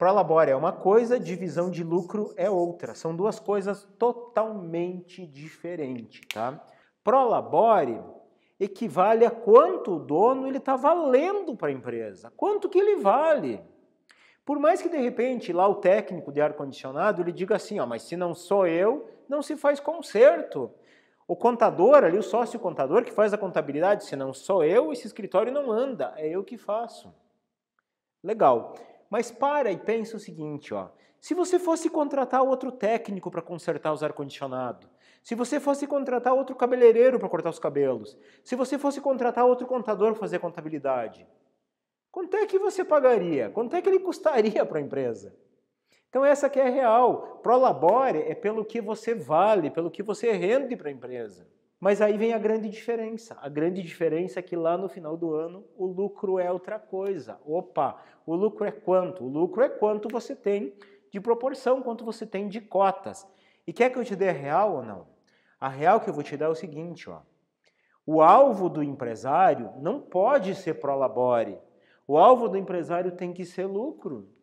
Prolabore é uma coisa, divisão de lucro é outra. São duas coisas totalmente diferentes, tá? Prolabore equivale a quanto o dono ele está valendo para a empresa, quanto que ele vale. Por mais que de repente lá o técnico de ar condicionado ele diga assim, ó, mas se não sou eu, não se faz conserto. O contador ali, o sócio contador que faz a contabilidade, se não sou eu, esse escritório não anda, é eu que faço. Legal mas para e pensa o seguinte, ó. Se você fosse contratar outro técnico para consertar os ar-condicionado, se você fosse contratar outro cabeleireiro para cortar os cabelos, se você fosse contratar outro contador para fazer contabilidade, quanto é que você pagaria? Quanto é que ele custaria para a empresa? Então essa que é real. Prolabore é pelo que você vale, pelo que você rende para a empresa. Mas aí vem a grande diferença. A grande diferença é que lá no final do ano o lucro é outra coisa. Opa, o lucro é quanto? O lucro é quanto você tem de proporção, quanto você tem de cotas. E quer que eu te dê a real ou não? A real que eu vou te dar é o seguinte, ó. O alvo do empresário não pode ser labore. O alvo do empresário tem que ser lucro.